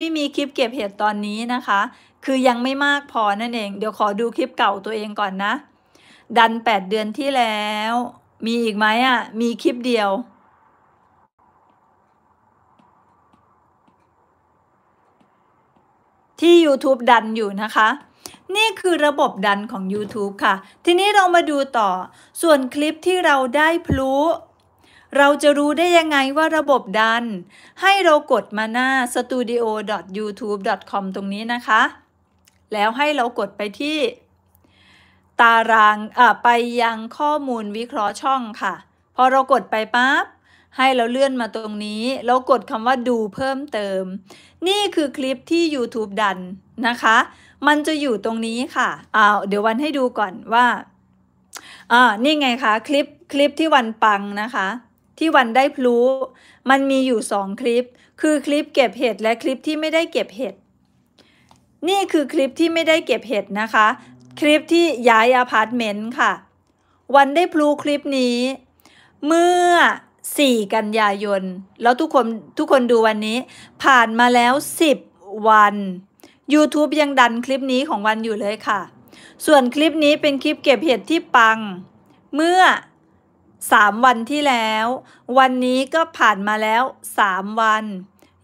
ที่มีคลิปเก็บเห็ดตอนนี้นะคะ คือยังไม่มากพอนั่นเอง เดี๋ยวขอดูคลิปเก่าตัวเองก่อนนะ ดัน 8 เดือนที่แล้ว มีอีกไหมอะ่ะ มีคลิปเดียว ที่ YouTube ดันอยู่นะคะ นี่คือระบบดันของ YouTube ค่ะ ทีนี้เรามาดูต่อส่วนคลิปที่เราได้พลุเราจะรู้ได้ยังไงว่าระบบดัน ให้เรากดมาหน้า studio.youtube.com ตรงนี้นะคะ แล้วให้เรากดไปที่ตารางไปยังข้อมูลวิเคราะห์ช่องค่ะ พอเรากดไปปั๊บให้เราเลื่อนมาตรงนี้เรากดคำว่าดูเพิ่มเติม นี่คือคลิปที่ YouTube ดันนะคะ มันจะอยู่ตรงนี้ค่ะอ้าวเดี๋ยววันให้ดูก่อนว่าอ่านี่ไงคะคลิปคลิปที่วันปังนะคะที่วันได้พลู มันมีอยู่สองคลิป คือคลิปเก็บเห็ดและคลิปที่ไม่ได้เก็บเห็ด นี่คือคลิปที่ไม่ได้เก็บเห็ดนะคะ คลิปที่ย้ายอพาร์ตเมนต์ค่ะ วันได้พลูคลิปนี้ เมื่อ 4 กันยายน แล้วทุกคนทุกคนดูวันนี้ผ่านมาแล้ว 10 วัน YouTube ยังดันคลิปนี้ของวันอยู่เลยค่ะ ส่วนคลิปนี้เป็นคลิปเก็บเห็ดที่ปังเมื่อสามวันที่แล้ว วันนี้ก็ผ่านมาแล้วสามวัน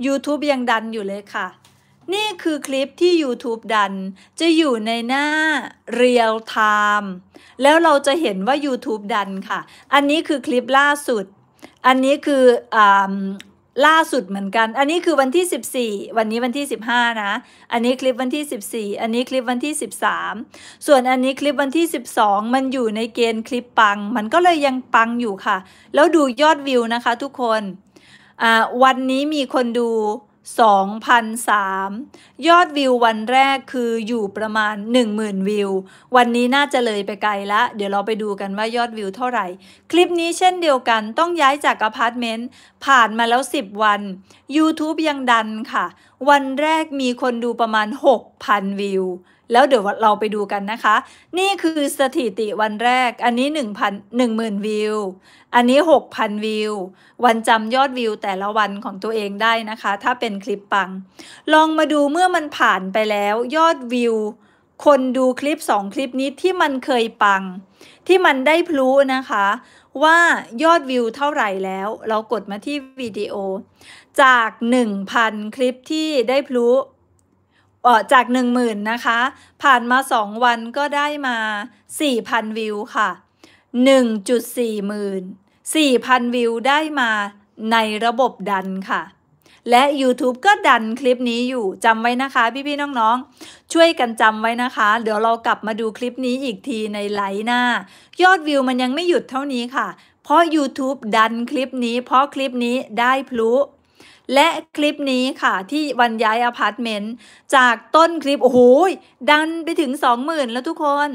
YouTube ยังดันอยู่เลยค่ะ นี่คือคลิปที่ YouTube ดัน จะอยู่ในหน้า Real Time แล้วเราจะเห็นว่า YouTube ดันค่ะ อันนี้คือคลิปล่าสุด อันนี้คืออล่าสุดเหมือนกัน อันนี้คือวันที่ 14 วันนี้วันที่ 15 นะ อันนี้คลิปวันที่ 14 อันนี้คลิปวันที่ 13 ส่วนอันนี้คลิปวันที่ 12 มันอยู่ในเกณฑ์คลิปปัง มันก็เลยยังปังอยู่ค่ะ แล้วดูยอดวิวนะคะทุกคนวันนี้มีคนดู2003 ยอดวิววันแรกคืออยู่ประมาณ10,000 วิววันนี้น่าจะเลยไปไกลละ เดี๋ยวเราไปดูกันว่ายอดวิวเท่าไหร่ คลิปนี้เช่นเดียวกันต้องย้ายจากอพาร์ตเมนต์ผ่านมาแล้ว 10 วัน YouTube ยังดันค่ะ วันแรกมีคนดูประมาณ 6,000 วิวแล้วเดี๋ยวเราไปดูกันนะคะ นี่คือสถิติวันแรก อันนี้1,000 10,000วิว อันนี้ 6,000วิว วันจำยอดวิวแต่ละวันของตัวเองได้นะคะ ถ้าเป็นคลิปปัง ลองมาดูเมื่อมันผ่านไปแล้ว ยอดวิวคนดูคลิป 2 คลิปนี้ที่มันเคยปัง ที่มันได้พลุนะคะ ว่ายอดวิวเท่าไหร่แล้ว เรากดมาที่วิดีโอ จาก 1,000 คลิปที่ได้พลุจากหนึ่งหมื่นนะคะ ผ่านมาสองวันก็ได้มาสี่พันวิวค่ะหนึ่งจุดสี่หมื่นสี่พันวิวได้มาในระบบดันค่ะ และ YouTube ก็ดันคลิปนี้อยู่จำไว้นะคะ พี่ ๆ น้องๆ ช่วยกันจำไว้นะคะ เดี๋ยวเรากลับมาดูคลิปนี้อีกทีในไลน์หน้า ยอดวิวมันยังไม่หยุดเท่านี้ค่ะ เพราะ YouTube ดันคลิปนี้ เพราะคลิปนี้ได้พลุและคลิปนี้ค่ะที่วันย้ายอพาร์ตเมนต์จากต้นคลิปโอ้โหดันไปถึง 20,000 แล้วทุกคน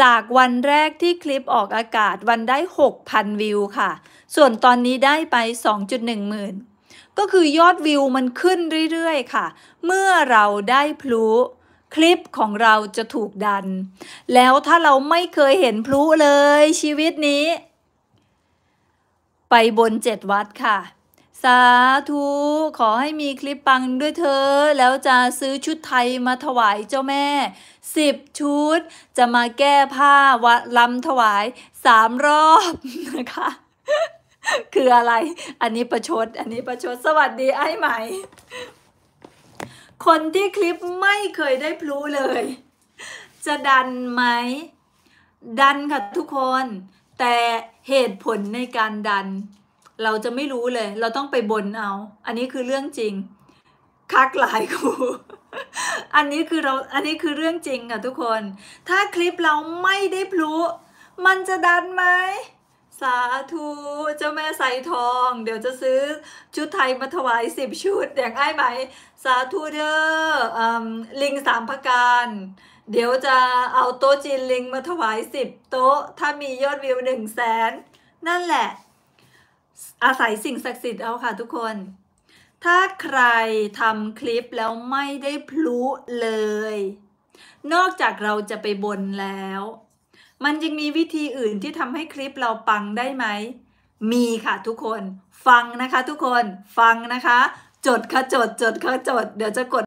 จากวันแรกที่คลิปออกอากาศวันได้ 6,000 วิวค่ะ ส่วนตอนนี้ได้ไป 2.1หมื่นก็คือยอดวิวมันขึ้นเรื่อยๆค่ะ เมื่อเราได้พลุ คลิปของเราจะถูกดัน แล้วถ้าเราไม่เคยเห็นพลุเลยชีวิตนี้ ไปบนเจ็ดวัดค่ะสาธุ ขอให้มีคลิปปังด้วยเธอแล้วจะซื้อชุดไทยมาถวายเจ้าแม่สิบชุด จะมาแก้ผ้าวัดลำถวายสามรอบนะคะ คืออะไร อันนี้ประชดอันนี้ประชดสวัสดีไอ้ใหม่ คนที่คลิปไม่เคยได้พลูเลย จะดันไหม ดันค่ะทุกคน แต่เหตุผลในการดันเราจะไม่รู้เลย เราต้องไปบนเอาอันนี้คือเรื่องจริง คักหลายครู อันนี้คือเรา อันนี้คือเรื่องจริงค่ะทุกคน ถ้าคลิปเราไม่ได้พลุ มันจะดันไหม สาธุ เจ้าแม่ใส่ทอง เดี๋ยวจะซื้อชุดไทยมาถวายสิบชุด อย่างไอ้ไหม สาธุเด้ออลิงสามพรการ เดี๋ยวจะเอาโต๊ะจีนลิงมาถวายสิบโต๊ะ ถ้ามียอดวิวหนึ่งแสนนั่นแหละอาศัยสิ่งศักดิ์สิทธิ์เอาค่ะทุกคน ถ้าใครทำคลิปแล้วไม่ได้พลุเลย นอกจากเราจะไปบนแล้ว มันยังมีวิธีอื่นที่ทำให้คลิปเราปังได้ไหม มีค่ะทุกคน ฟังนะคะทุกคน ฟังนะคะ จดค่ะจด จดค่ะจด เดี๋ยวจะกด